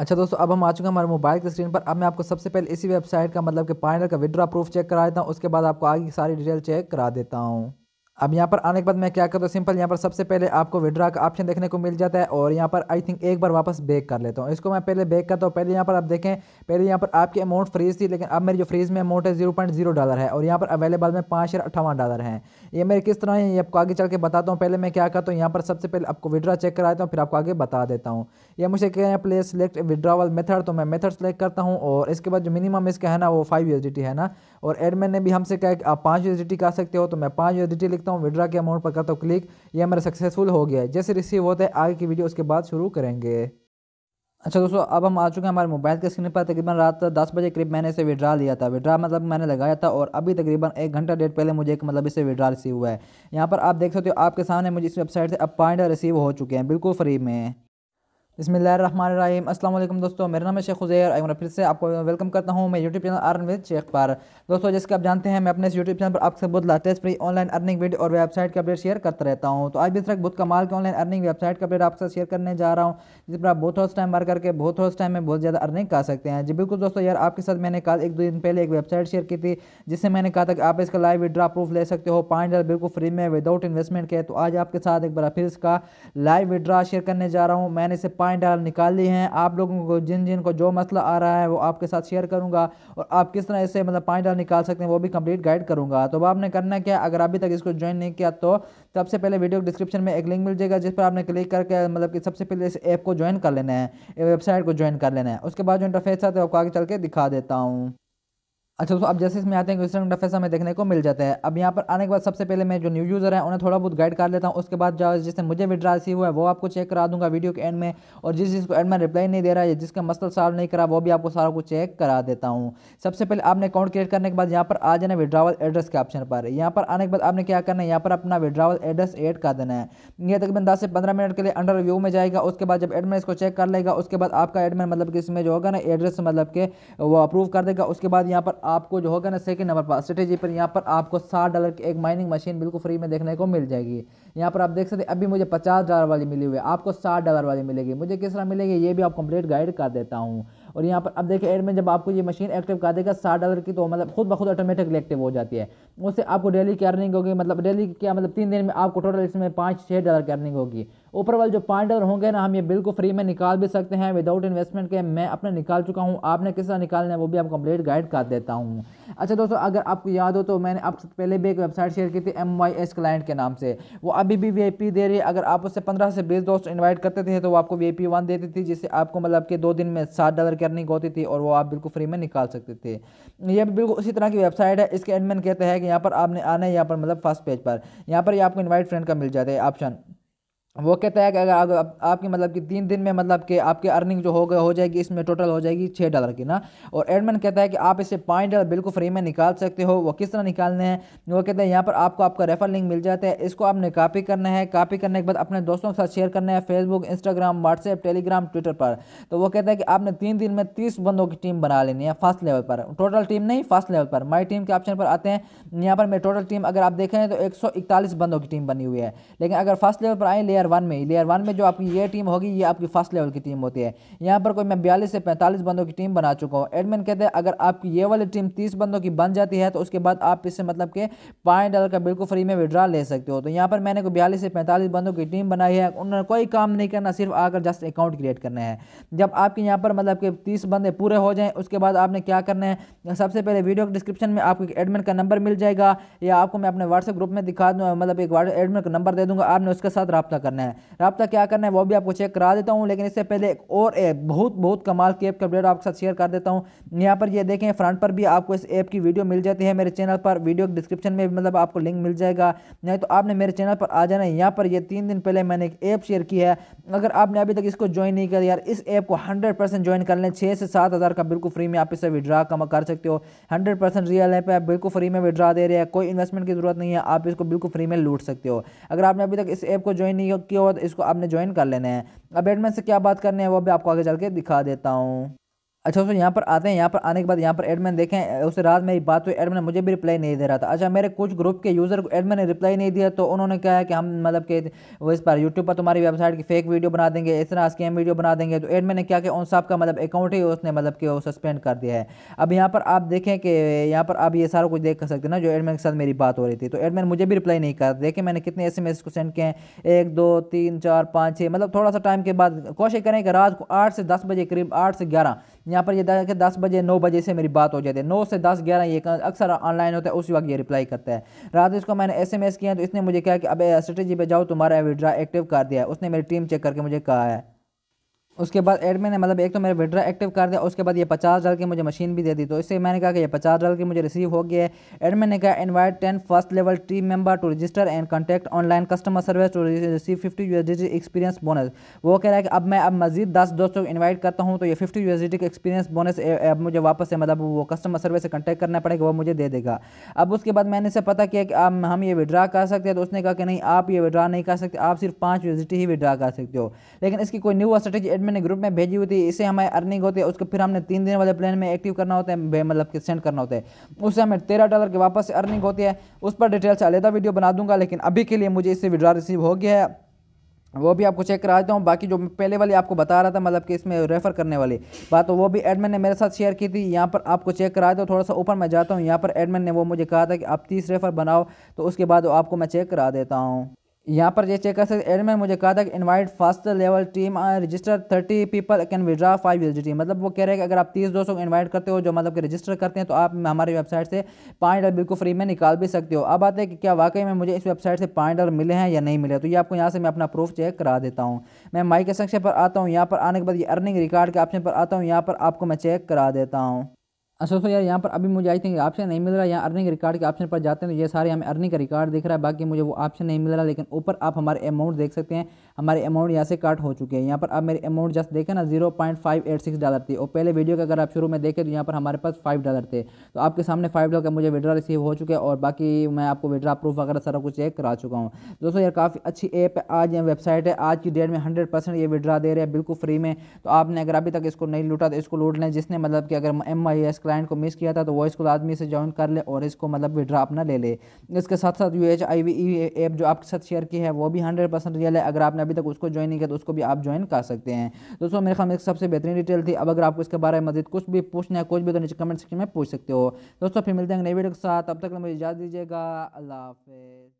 अच्छा दोस्तों अब हम आ चुके हैं हमारे मोबाइल की स्क्रीन पर अब मैं आपको सबसे पहले इसी वेबसाइट का मतलब कि पाइनर का विड्रा प्रूफ चेक करा देता हूँ उसके बाद आपको आगे की सारी डिटेल चेक करा देता हूँ अब यहाँ पर आने के बाद मैं क्या करता हूँ सिंपल यहाँ पर सबसे पहले आपको विड्रा का ऑप्शन देखने को मिल जाता है और यहाँ पर आई थिंक एक बार वापस बैक कर लेता हूँ इसको मैं पहले बैक करता हूँ पहले यहाँ पर आप देखें पहले यहाँ पर आपकी अमाउंट फ्रीज थी लेकिन अब मेरी जो फ्रीज में अमाउंट है जीरो पॉइंट जीरो डॉलर है और यहाँ पर अवेलेबल में पाँच हज़ार अट्ठावन डॉलर है ये मेरे किस तरह है ये आपको आगे चल के बताता हूँ पहले मैं क्या करता हूँ यहाँ पर सबसे पहले आपको विड्रा चेक कराता हूँ फिर आपको आगे बता देता हूँ ये मुझे कह रहे हैं प्ले सेलेक्ट विड्रावल मेथड तो मैं मेथड सेलेक्ट करता हूँ और इसके बाद जो मिनिमम इसका है ना वो फाइव यू है ना और एडमिन ने भी हमसे कहा कि आप पाँच यू कर सकते हो तो मैं पाँच यू लिखता सकता हूँ विड्रा के अमाउंट पर करता हूँ क्लिक ये मेरा सक्सेसफुल हो गया है जैसे रिसीव होता है आगे की वीडियो उसके बाद शुरू करेंगे अच्छा दोस्तों अब हम आ चुके हैं हमारे मोबाइल के स्क्रीन पर तकरीबन रात दस बजे करीब मैंने इसे विड्रा लिया था विड्रा मतलब मैंने लगाया था और अभी तकरीबन एक घंटा डेट पहले मुझे एक मतलब इसे विड्रा रिसीव हुआ है यहाँ पर आप देख सकते हो आपके सामने मुझे इस वेबसाइट से अब पॉइंट रिसीव हो चुके हैं बिल्कुल फ्री में बसमीम असल दोस्तों मेरा नाम है शेख हुज़ैर और फिर से आपको वेलकम करता हूँ मैं YouTube channel earn with Sheikh पर दोस्तों जैसे कि आप जानते हैं मैं अपने इस यूट्यूब चैनल पर आपसे बहुत latest free online earning video और वेबसाइट का अपडेट शेयर करता रहता हूँ तो आज भी इस तरह बहुत कमाल के ऑनलाइन अर्निंग वेबसाइट का अपडेट आपसे शेयर करने जा रहा हूँ जिस पर आप बहुत थोड़ा टाइम बार करके बहुत थोड़ा टाइम में बहुत ज़्यादा अर्निंग कर सकते हैं जी बिल्कुल दोस्तों यार आपके साथ मैंने कल एक दो दिन पहले एक वेबसाइट शेयर की थी जिससे मैंने कहा था कि आप इसका लाइव विड्रा प्रूफ ले सकते हो पाँच हज़ार बिल्कुल फ्री में विदाउट इन्वेस्टमेंट के तो आज आपके साथ एक बार फिर इसका लाइव विड्रा शेयर करने जा रहा हूँ मैंने इसे पाँच पॉइंट निकाल लिए हैं आप लोगों को जिन जिन को जो मसला आ रहा है वो आपके साथ शेयर करूँगा और आप किस तरह इससे मतलब पॉइंट निकाल सकते हैं वो भी कंप्लीट गाइड करूँगा तो आपने करना क्या अगर अभी तक इसको ज्वाइन नहीं किया तो सबसे पहले वीडियो डिस्क्रिप्शन में एक लिंक मिल जाएगा जिस पर आपने क्लिक करके मतलब कि सबसे पहले इस ऐप को ज्वाइन कर लेना है वेबसाइट को ज्वाइन कर लेना है उसके बाद जो इंटरफेस आता है आपको आगे चल के दिखा देता हूँ अच्छा दोस्तों अब जैसे इसमें आते हैं क्वेश्चन डफेस हमें देखने को मिल जाता है अब यहाँ पर आने के बाद सबसे पहले मैं जो न्यू यूज़र है उन्हें थोड़ा बहुत गाइड कर लेता हूँ उसके बाद जो जिससे मुझे विड्रा रिसीव हुआ है वो आपको चेक करा दूंगा वीडियो के एंड में और जिस जिसको एंड में रिप्लाई नहीं दे रहा है जिसका मसला सॉल्व नहीं करा वो भी आपको सारा कुछ चेक करा देता हूँ सबसे पहले आपने अकाउंट क्रिएट करने के बाद यहाँ पर आ जाना विड्रावल एड्रेस के ऑप्शन पर यहाँ पर आने के बाद आपने क्या करना है यहाँ पर अपना विड्रावल एड्रेस एड कर देना है यह तकरीबन दस से पंद्रह मिनट के लिए अंडर रिव्यू में जाएगा उसके बाद जब एडमिन इसको चेक कर लेगा उसके बाद आपका एडमिन मतलब कि इसमें जो होगा ना एड्रेस मतलब के वो अप्रूव कर देगा उसके बाद यहाँ पर आपको जो होगा ना सेकंड नंबर पर स्ट्रेटेजी पर यहाँ पर आपको साठ डॉलर की एक माइनिंग मशीन बिल्कुल फ्री में देखने को मिल जाएगी यहाँ पर आप देख सकते अभी मुझे पचास डॉलर वाली मिली हुई है आपको साठ डॉलर वाली मिलेगी मुझे किस तरह मिलेगी ये भी आप कंप्लीट गाइड कर देता हूँ और यहाँ पर अब देखिए एड में जब आपको ये मशीन एक्टिव कर देगा साठ डॉलर की तो मतलब खुद ब खुद ऑटोमेटिकली एक्टिव हो जाती है उससे आपको डेली की अर्निंग होगी मतलब डेली क्या मतलब तीन दिन में आपको टोटल इसमें पाँच छः डॉलर की अर्निंग होगी ऊपर वाले जो पॉइंट डॉलर होंगे ना हम ये बिल्कुल फ्री में निकाल भी सकते हैं विदाउट इन्वेस्टमेंट के मैं अपने निकाल चुका हूँ आपने किस तरह निकालना है वो भी आप कंप्लीट गाइड कर देता हूँ अच्छा दोस्तों अगर आपको याद हो तो मैंने आपसे पहले भी एक वेबसाइट शेयर की थी एम वाई एस क्लाइंट के नाम से वो अभी भी वी आई पी दे रही है अगर आप उससे पंद्रह से बीस दोस्त इन्वाइट करते थे तो वो आपको वी आई पी वन देती थी जिससे आपको मतलब कि दो दिन में सात डॉलर की अर्निंग होती थी और वो आप बिल्कुल फ्री में निकाल सकते थे ये भी बिल्कुल उसी तरह की वेबसाइट है इसके एडमिन कहते हैं कि यहाँ पर आपने आना है यहाँ पर मतलब फर्स्ट पेज पर यहाँ पर ही आपको इन्वाइट फ्रेंड का मिल जाता है ऑप्शन वो कहता है कि अगर आप, आपकी मतलब कि तीन दिन में मतलब कि आपकी अर्निंग जो हो गया हो जाएगी इसमें टोटल हो जाएगी छः डॉलर की ना और एडमन कहता है कि आप इसे पाँच डॉलर बिल्कुल फ्री में निकाल सकते हो वो किस तरह निकालने हैं वो कहते हैं यहाँ पर आपको आपका रेफर लिंक मिल जाता है इसको आपने कापी करना है कापी करने के बाद अपने दोस्तों के साथ शेयर करना है Facebook Instagram WhatsApp Telegram Twitter पर तो वो कहता है कि आपने तीन दिन में तीस बंदों की टीम बना लेनी है फर्स्ट लेवल पर टोटल टीम नहीं फर्स्ट लेवल पर माई टीम के ऑप्शन पर आते हैं यहाँ पर मेरी टोटल टीम अगर आप देखें तो एक बंदों की टीम बनी हुई है लेकिन अगर फर्स्ट लेवल पर आए लेयर वन में लेयर वन में जो आपकी ये टीम होगी ये आपकी फर्स्ट लेवल की टीम होती है यहाँ पर कोई मैं बयालीस से पैंतालीस बंदों की टीम बना चुका हूँ एडमिन कहते हैं अगर आपकी ये वाली टीम तीस बंदों की बन जाती है तो उसके बाद आप इससे मतलब के पाँच डॉलर का बिल्कुल फ्री में विड्रा ले सकते हो तो यहाँ पर मैंने कोई बयालीस से पैंतालीस बंदों की टीम बनाई है उन्होंने कोई काम नहीं करना सिर्फ आकर जस्ट अकाउंट क्रिएट करना है जब आपके यहाँ पर मतलब के तीस बंदे पूरे हो जाएँ उसके बाद आपने क्या करना है सबसे पहले वीडियो के डिस्क्रिप्शन में आपको एडमिन का नंबर मिल जाएगा या आपको मैं अपने व्हाट्सएप ग्रुप में दिखा दूँ मतलब एक एडमिन का नंबर दे दूँगा आपने उसके साथ रब्ता करना है रबता क्या करना है वो भी आपको चेक करा देता हूँ लेकिन इससे पहले एक और ऐप बहुत बहुत कमाल की ऐप का अपडेट आपके साथ शेयर कर देता हूँ यहाँ पर ये देखें फ्रंट पर भी आपको इस ऐप की वीडियो मिल जाती है मेरे चैनल पर वीडियो डिस्क्रिप्शन में मतलब आपको लिंक मिल जाएगा नहीं तो आपने मेरे चैनल पर आ जाना है यहाँ पर ये तीन दिन पहले मैंने एक ऐप शेयर की है अगर आपने अभी तक इसको ज्वाइन नहीं किया यार इस ऐप को हंड्रेड परसेंट ज्वाइन कर लें छः से सात हज़ार का बिल्कुल फ्री में आप इसे विड्रा कम कर सकते हो हंड्रेड परसेंट रियल ऐप है बिल्कुल फ्री में विड्रा दे रहे हैं कोई इन्वेस्टमेंट की जरूरत नहीं है आप इसको बिल्कुल फ्री में लूट सकते हो अगर आपने अभी तक इस ऐप को ज्वाइन नहीं किया किया हुआ तो इसको आपने ज्वाइन कर लेना है अब एडमेंट से क्या बात करनी है वो भी आपको आगे चल के दिखा देता हूँ अच्छा दोस्तों यहाँ पर आते हैं यहाँ पर आने के बाद यहाँ पर एडमिन देखें उससे रात मेरी बात हुई एडमिन मुझे भी रिप्लाई नहीं दे रहा था अच्छा मेरे कुछ ग्रुप के यूज़र को एडमिन ने रिप्लाई नहीं दिया तो उन्होंने कहा है कि हम मतलब कि वो इस पर यूट्यूब पर तुम्हारी वेबसाइट की फेक वीडियो बना देंगे इस तरह स्कैम वीडियो बना देंगे तो एडमिन ने क्या कि उन साहब का मतलब अकाउंट ही उसने मतलब कि वो सस्पेंड कर दिया है अब यहाँ पर आप देखें कि यहाँ पर आप ये सारा कुछ देख सकते ना जो एडमिन के साथ मेरी बात हो रही थी तो एडमिन मुझे भी रिप्लाई नहीं कर देखें मैंने कितने ऐसे मैसेज को सेंड किए हैं एक दो तीन चार पाँच छः मतलब थोड़ा सा टाइम के बाद कोशिश करें कि रात को आठ से दस बजे करीब आठ से ग्यारह यहाँ पर ये यह कि दस बजे नौ बजे से मेरी बात हो जाती है नौ से दस ग्यारह ये अक्सर ऑनलाइन होता है उसी वक्त ये रिप्लाई करता है रात इसको मैंने एस एम एस किया तो इसने मुझे कहा कि अब स्ट्रेटेजी पर जाओ तुम्हारा विड्रा एक्टिव कर दिया है उसने मेरी टीम चेक करके मुझे कहा है उसके बाद एडमिन ने मतलब एक तो मेरा विड्रा एक्टिव कर दिया उसके बाद ये पचास डाल के मुझे मशीन भी दे दी तो इससे मैंने कहा कि ये पचास डाल के मुझे रिसीव हो गया है एडमिन ने कहा invite ten first level team member to register and contact online customer service to receive fifty U experience bonus वो कह रहा है कि अब मैं अब मजीद दस दोस्तों को इन्वाइट करता हूँ तो ये फिफ्टी यू एक्सपीरियंस बोनस अब मुझे वापस से मतलब वो कस्टमर सर्विस से कॉन्टैक्ट करना पड़ेगा वो मुझे दे देगा अब उसके बाद मैंने इसे पता किया कि अब हम ये विड्रा कर सकते हैं तो उसने कहा कि नहीं आप ये विड्रा नहीं कर सकते आप सिर्फ पाँच यू ही विड्रा कर सकते हो लेकिन इसकी कोई न्यू स्ट्रेटेजी एडमिन मैंने ग्रुप में भेजी हुई थी इसे हमें अर्निंग होती है उसको फिर हमने तीन दिन वाले प्लान में एक्टिव करना होता है मतलब कि सेंड करना होता है उससे हमें तेरह डॉलर की वापस अर्निंग होती है उस पर डिटेल से अलहदा वीडियो बना दूंगा लेकिन अभी के लिए मुझे इससे विड्रा रिसीव हो गया है वो भी आपको चेक करा देता हूँ बाकी जो पहले वाली आपको बता रहा था मतलब कि इसमें रेफ़र करने वाली बात तो वो भी एडमिन ने मेरे साथ शेयर की थी यहाँ पर आपको चेक करा देता हूँ थोड़ा सा ऊपर मैं जाता हूँ यहाँ पर एडमिन ने वो मुझे कहा था कि आप तीस रेफ़र बनाओ तो उसके बाद आपको मैं चेक करा देता हूँ यहाँ पर ये चेक कर सकते एडमिन में मुझे कहा था कि invite first level team register thirty people can withdraw five use team मतलब वो कह रहे हैं कि अगर आप तीस दोस्तों को इनवाइट करते हो जो मतलब कि रजिस्टर करते हैं तो आप हमारी वेबसाइट से पाँच डॉलर बिल्कुल फ्री में निकाल भी सकते हो अब आते हैं कि क्या वाकई में मुझे इस वेबसाइट से पाँच डॉलर मिले हैं या नहीं मिले तो ये आपको यहाँ से मैं अपना प्रूफ चेक करा देता हूँ मैं माई के सेक्शन पर आता हूँ यहाँ पर आने के बाद ये अर्निंग रिकॉर्ड के ऑप्शन पर आता हूँ यहाँ पर आपको मैं चेक करा देता हूँ अच्छा दोस्तों यार यहाँ पर अभी मुझे आई थिंक ऑप्शन नहीं मिल रहा है यहाँ अर्निंग रिकॉर्ड के ऑप्शन पर जाते हैं तो ये सारे हमें अर्निंग का रिकॉर्ड दिख रहा है बाकी मुझे वो ऑप्शन नहीं मिल रहा लेकिन ऊपर आप हमारे अमाउंट देख सकते हैं हमारे अमाउंट यहाँ से काट हो चुके हैं यहाँ पर आप मेरे अमाउंट जस्ट देखें ना zero point five eight six dollar थी और पहले वीडियो का अगर आप शुरू में देखें तो यहाँ पर हमारे पास फाइव डॉलर थे तो आपके सामने फाइव डॉलर का मुझे विड्रा रिसीव हो चुके हैं और बाकी मैं आपको विड्रा प्रूफ वगैरह सारा कुछ चेक करा चुका हूँ दोस्तों यार काफ़ी अच्छी ऐप है आज यहाँ वेबसाइट है आज की डेट में हंड्रेड परसेंट ये विड्रा दे रहे हैं बिल्कुल फ्री में तो आपने अगर अभी तक इसको नहीं लूटा तो इसको लूट लें जिसने मतलब कि अगर एम आई एस क्लाइंट को मिस किया था तो वो इसको आदमी से ज्वाइन कर ले और इसको मतलब विड्रा अपना ले ले इसके साथ साथ U H I V E app जो आपके साथ शेयर की है वो भी हंड्रेड परसेंट रियल है अगर आपने अभी तक उसको ज्वाइन नहीं किया तो उसको भी आप ज्वाइन कर सकते हैं दोस्तों मेरे ख्याल में सबसे बेहतरीन डिटेल थी अब अगर आपको इसके बारे में मजीद कुछ भी पूछना है कुछ भी तो नीचे कमेंट सेक्शन में पूछ सकते हो दोस्तों फिर मिलते हैं नई वीडियो के साथ तब तक मुझे इजाज़ दीजिएगा अल्लाह हाफिज़